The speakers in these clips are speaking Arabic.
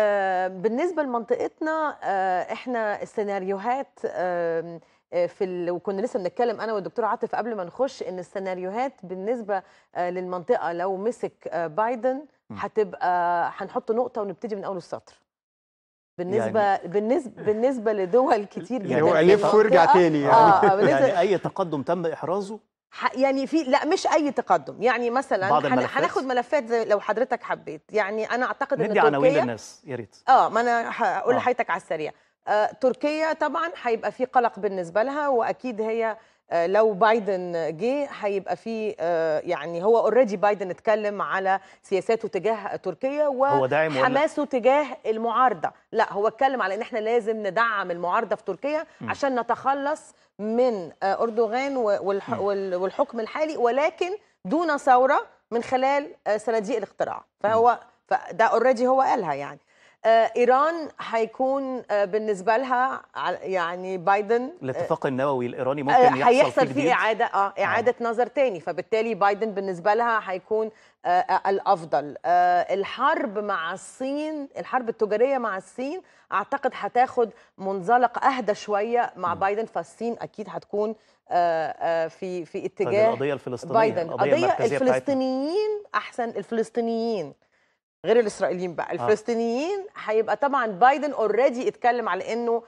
آه، بالنسبه لمنطقتنا آه، احنا السيناريوهات آه، في ال... وكنا لسه بنتكلم انا والدكتور عاطف قبل ما نخش ان السيناريوهات بالنسبه للمنطقه لو مسك بايدن هتبقى هنحط نقطه ونبتدي من اول السطر بالنسبه يعني بالنسبه بالنسبه لدول كتير جدا يعني هو الف ويرجع تاني يعني, آه يعني اي تقدم تم احرازه يعني في لا مش اي تقدم يعني مثلا هناخد ملفات زي لو حضرتك حبيت يعني انا اعتقد ان تركيا عناوين للناس يا ريت اه ما انا هقول آه. لحضرتك على السريع آه تركيا طبعا هيبقى في قلق بالنسبه لها واكيد هي آه، لو بايدن جه هيبقى في آه، يعني هو اوريدي بايدن اتكلم على سياساته تجاه تركيا وحماسه تجاه المعارضه لا هو اتكلم على ان احنا لازم ندعم المعارضه في تركيا عشان نتخلص من آه، اردوغان والحكم الحالي ولكن دون ثوره من خلال صناديق الاقتراع فهو فده اوريدي هو قالها يعني آه، ايران هيكون آه، بالنسبه لها يعني بايدن آه، الاتفاق النووي الايراني ممكن يحصل هيحصل فيه, اعاده اه نعم. اعاده آه. نظر تاني فبالتالي بايدن بالنسبه لها هيكون آه الافضل آه الحرب مع الصين الحرب التجاريه مع الصين اعتقد هتاخد منزلق اهدى شويه مع م. نعم. بايدن فالصين اكيد هتكون في في طيب، اتجاه طيب القضيه الفلسطينيه بايدن القضيه الفلسطينيين احسن الفلسطينيين غير الاسرائيليين بقى آه. الفلسطينيين هيبقى طبعا بايدن اوريدي اتكلم على انه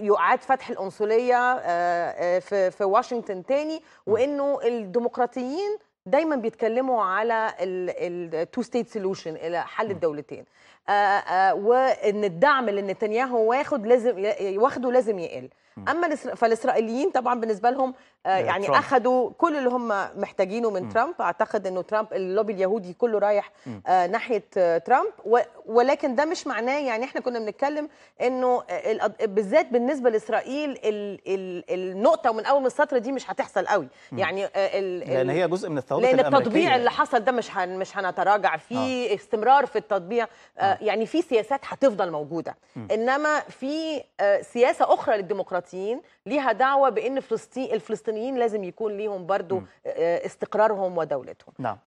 يعاد فتح القنصليه آه، آه، في في واشنطن تاني وانه الديمقراطيين دايما بيتكلموا على التو ستيت سولوشن الى حل الدولتين آه، آه، وان الدعم اللي نتنياهو واخد لازم واخده لازم يقل اما فالاسرائيليين طبعا بالنسبه لهم آه، يعني اخذوا كل اللي هم محتاجينه من ترامب اعتقد انه ترامب اللوبي اليهودي كله رايح ناحيه ترامب ولكن ده مش معناه يعني احنا كنا بنتكلم انه بالذات بالنسبه لاسرائيل النقطه ومن اول السطر دي مش هتحصل قوي يعني آه، لان هي جزء من الثوابت لان التطبيع يعني. اللي حصل ده مش مش هنتراجع فيه آه. استمرار في التطبيع آه،, آه. يعني في سياسات هتفضل موجوده م. انما في آه، سياسه اخرى للديمقراطيين ليها دعوه بان فلسطين الفلسطينيين لازم يكون ليهم برضو م. استقرارهم ودولتهم نعم.